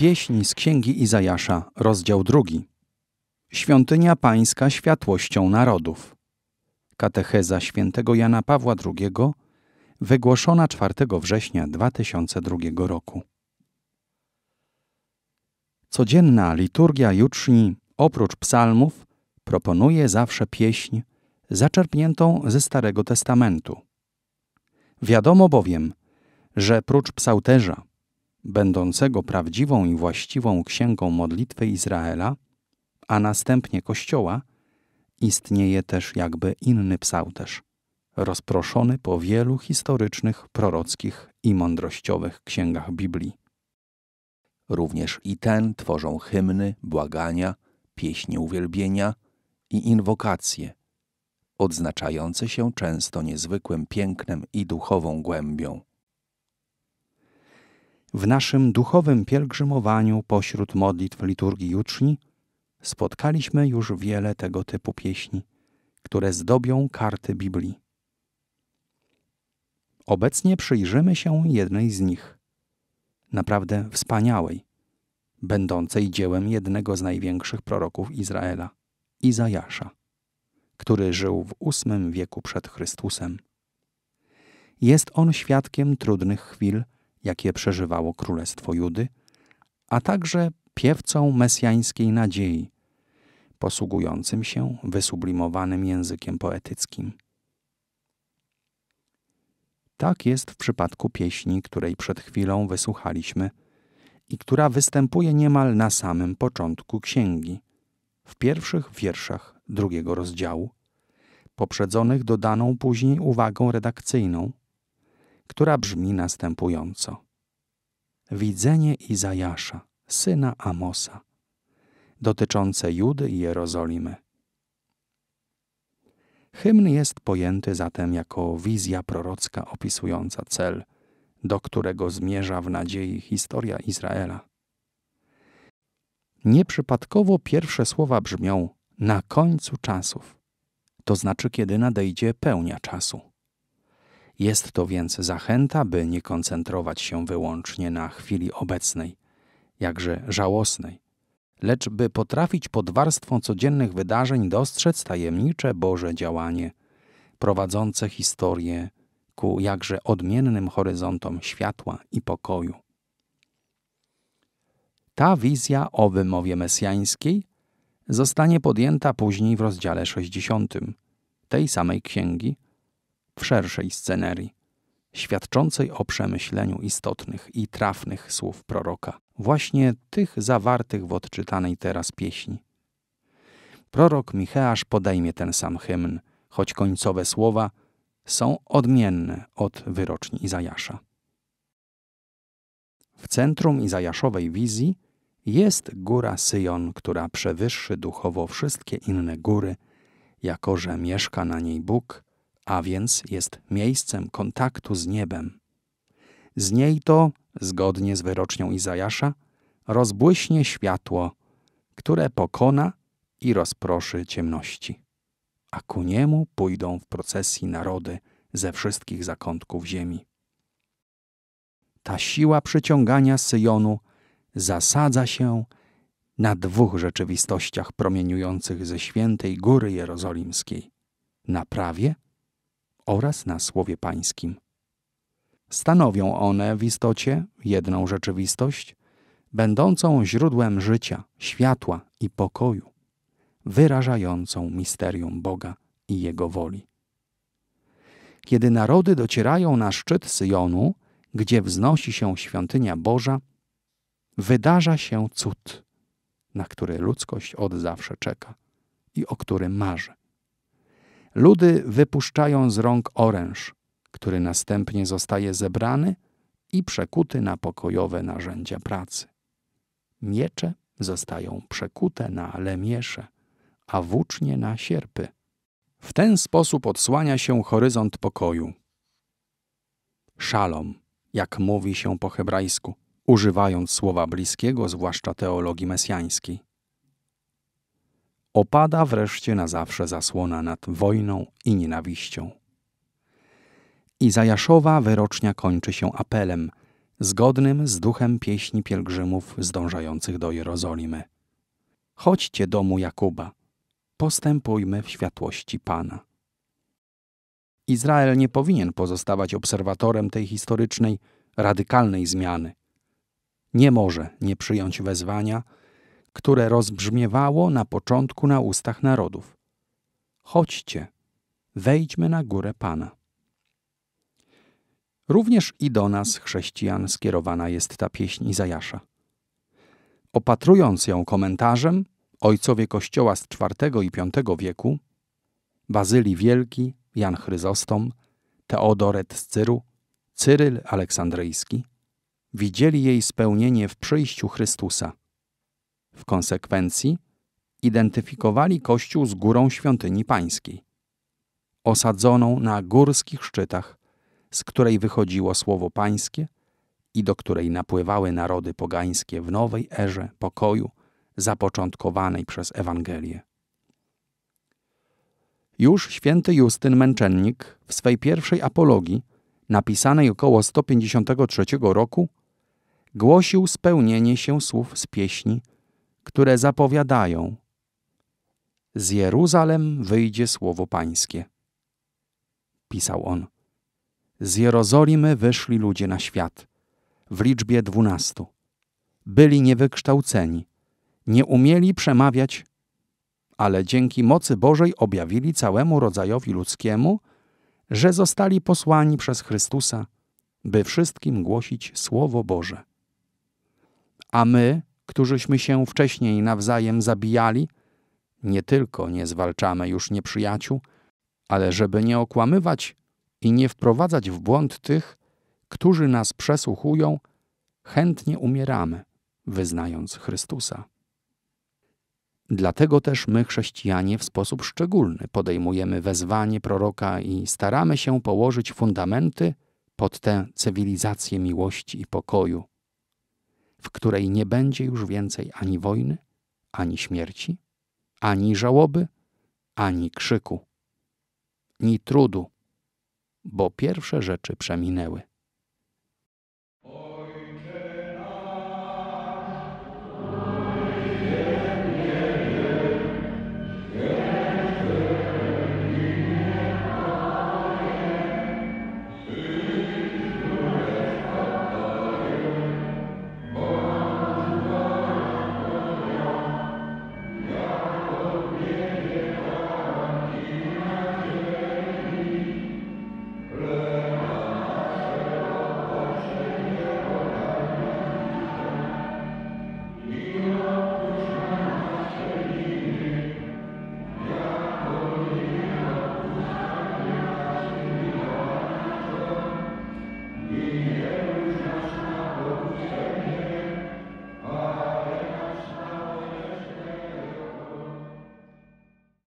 Pieśń z Księgi Izajasza, rozdział drugi. Świątynia Pańska światłością narodów. Katecheza świętego Jana Pawła II, wygłoszona 4 września 2002 roku. Codzienna liturgia juczni, oprócz psalmów, proponuje zawsze pieśń zaczerpniętą ze Starego Testamentu. Wiadomo bowiem, że prócz psałterza, będącego prawdziwą i właściwą księgą modlitwy Izraela, a następnie Kościoła, istnieje też jakby inny psałterz, rozproszony po wielu historycznych, prorockich i mądrościowych księgach Biblii. Również i ten tworzą hymny, błagania, pieśni uwielbienia i inwokacje, odznaczające się często niezwykłym pięknem i duchową głębią w naszym duchowym pielgrzymowaniu pośród modlitw liturgii jutrzni spotkaliśmy już wiele tego typu pieśni, które zdobią karty Biblii. Obecnie przyjrzymy się jednej z nich, naprawdę wspaniałej, będącej dziełem jednego z największych proroków Izraela, Izajasza, który żył w VIII wieku przed Chrystusem. Jest on świadkiem trudnych chwil, jakie przeżywało Królestwo Judy, a także piewcą mesjańskiej nadziei, posługującym się wysublimowanym językiem poetyckim. Tak jest w przypadku pieśni, której przed chwilą wysłuchaliśmy i która występuje niemal na samym początku księgi, w pierwszych wierszach drugiego rozdziału, poprzedzonych dodaną później uwagą redakcyjną, która brzmi następująco. Widzenie Izajasza, syna Amosa, dotyczące Judy i Jerozolimy. Hymn jest pojęty zatem jako wizja prorocka opisująca cel, do którego zmierza w nadziei historia Izraela. Nieprzypadkowo pierwsze słowa brzmią na końcu czasów, to znaczy kiedy nadejdzie pełnia czasu. Jest to więc zachęta, by nie koncentrować się wyłącznie na chwili obecnej, jakże żałosnej, lecz by potrafić pod warstwą codziennych wydarzeń dostrzec tajemnicze Boże działanie, prowadzące historię ku jakże odmiennym horyzontom światła i pokoju. Ta wizja o wymowie mesjańskiej zostanie podjęta później w rozdziale 60 tej samej księgi, w szerszej scenerii, świadczącej o przemyśleniu istotnych i trafnych słów proroka, właśnie tych zawartych w odczytanej teraz pieśni. Prorok Micheasz podejmie ten sam hymn, choć końcowe słowa są odmienne od wyroczni Izajasza. W centrum Izajaszowej wizji jest góra Syjon, która przewyższy duchowo wszystkie inne góry, jako że mieszka na niej Bóg, a więc jest miejscem kontaktu z niebem. Z niej to, zgodnie z wyrocznią Izajasza, rozbłyśnie światło, które pokona i rozproszy ciemności. A ku niemu pójdą w procesji narody ze wszystkich zakątków ziemi. Ta siła przyciągania Syjonu zasadza się na dwóch rzeczywistościach promieniujących ze świętej góry jerozolimskiej: na prawie oraz na Słowie Pańskim. Stanowią one w istocie jedną rzeczywistość, będącą źródłem życia, światła i pokoju, wyrażającą misterium Boga i Jego woli. Kiedy narody docierają na szczyt Syjonu, gdzie wznosi się świątynia Boża, wydarza się cud, na który ludzkość od zawsze czeka i o który marzy. Ludy wypuszczają z rąk oręż, który następnie zostaje zebrany i przekuty na pokojowe narzędzia pracy. Miecze zostają przekute na lemiesze, a włócznie na sierpy. W ten sposób odsłania się horyzont pokoju. Szalom, jak mówi się po hebrajsku, używając słowa bliskiego, zwłaszcza teologii mesjańskiej opada wreszcie na zawsze zasłona nad wojną i nienawiścią. Izajaszowa wyrocznia kończy się apelem, zgodnym z duchem pieśni pielgrzymów zdążających do Jerozolimy. Chodźcie domu Jakuba, postępujmy w światłości Pana. Izrael nie powinien pozostawać obserwatorem tej historycznej, radykalnej zmiany. Nie może nie przyjąć wezwania, które rozbrzmiewało na początku na ustach narodów. Chodźcie, wejdźmy na górę Pana. Również i do nas, chrześcijan, skierowana jest ta pieśń Izajasza. Opatrując ją komentarzem, ojcowie Kościoła z IV i V wieku, Bazylii Wielki, Jan Chryzostom, Teodoret z Cyru, Cyryl Aleksandryjski, widzieli jej spełnienie w przyjściu Chrystusa, w konsekwencji identyfikowali kościół z górą świątyni pańskiej, osadzoną na górskich szczytach, z której wychodziło słowo pańskie i do której napływały narody pogańskie w nowej erze pokoju zapoczątkowanej przez Ewangelię. Już święty Justyn Męczennik w swej pierwszej apologii, napisanej około 153 roku, głosił spełnienie się słów z pieśni – które zapowiadają: Z Jeruzalem wyjdzie słowo Pańskie. Pisał on: Z Jerozolimy wyszli ludzie na świat, w liczbie dwunastu. Byli niewykształceni, nie umieli przemawiać, ale dzięki mocy Bożej objawili całemu rodzajowi ludzkiemu, że zostali posłani przez Chrystusa, by wszystkim głosić Słowo Boże. A my, którzyśmy się wcześniej nawzajem zabijali, nie tylko nie zwalczamy już nieprzyjaciół, ale żeby nie okłamywać i nie wprowadzać w błąd tych, którzy nas przesłuchują, chętnie umieramy, wyznając Chrystusa. Dlatego też my, chrześcijanie, w sposób szczególny podejmujemy wezwanie proroka i staramy się położyć fundamenty pod tę cywilizację miłości i pokoju, w której nie będzie już więcej ani wojny, ani śmierci, ani żałoby, ani krzyku, ni trudu, bo pierwsze rzeczy przeminęły.